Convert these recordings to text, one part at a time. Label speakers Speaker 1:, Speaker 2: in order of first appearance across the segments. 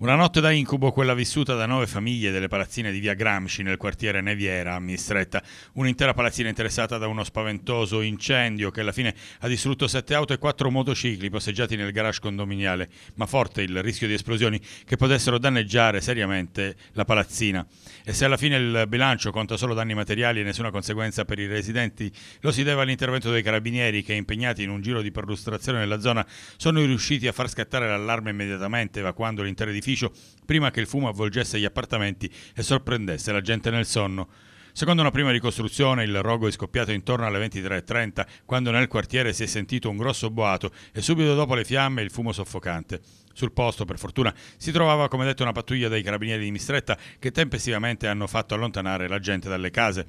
Speaker 1: Una notte da incubo, quella vissuta da nove famiglie delle palazzine di via Gramsci nel quartiere Neviera a Mistretta. Un'intera palazzina interessata da uno spaventoso incendio che alla fine ha distrutto sette auto e quattro motocicli posseggiati nel garage condominiale, ma forte il rischio di esplosioni che potessero danneggiare seriamente la palazzina. E se alla fine il bilancio conta solo danni materiali e nessuna conseguenza per i residenti, lo si deve all'intervento dei carabinieri che, impegnati in un giro di perlustrazione nella zona, sono riusciti a far scattare l'allarme immediatamente, evacuando l'intera edificio dell'edificio prima che il fumo avvolgesse gli appartamenti e sorprendesse la gente nel sonno. Secondo una prima ricostruzione, il rogo è scoppiato intorno alle 23.30, quando nel quartiere si è sentito un grosso boato e subito dopo le fiamme il fumo soffocante. Sul posto, per fortuna, si trovava, come detto, una pattuglia dei carabinieri di Mistretta che tempestivamente hanno fatto allontanare la gente dalle case.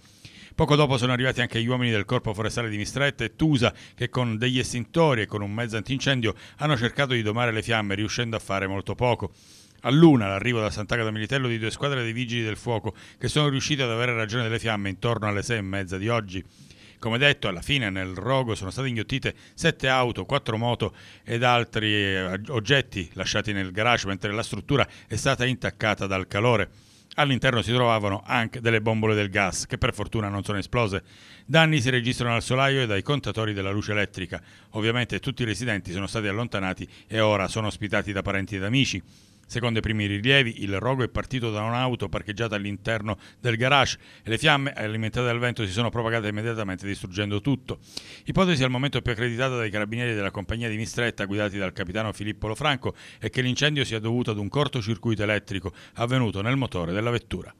Speaker 1: Poco dopo sono arrivati anche gli uomini del Corpo Forestale di Mistretta e Tusa che con degli estintori e con un mezzo antincendio hanno cercato di domare le fiamme riuscendo a fare molto poco. All'una l'arrivo da Sant'Agata Militello di due squadre dei vigili del fuoco che sono riuscite ad avere ragione delle fiamme intorno alle sei e mezza di oggi. Come detto, alla fine nel rogo sono state inghiottite sette auto, quattro moto ed altri eh, oggetti lasciati nel garage, mentre la struttura è stata intaccata dal calore. All'interno si trovavano anche delle bombole del gas, che per fortuna non sono esplose. Danni si registrano al solaio e dai contatori della luce elettrica. Ovviamente tutti i residenti sono stati allontanati e ora sono ospitati da parenti ed amici. Secondo i primi rilievi, il rogo è partito da un'auto parcheggiata all'interno del garage e le fiamme, alimentate dal vento, si sono propagate immediatamente distruggendo tutto. Ipotesi al momento più accreditata dai carabinieri della compagnia di Mistretta, guidati dal capitano Filippo Lofranco, è che l'incendio sia dovuto ad un cortocircuito elettrico avvenuto nel motore della vettura.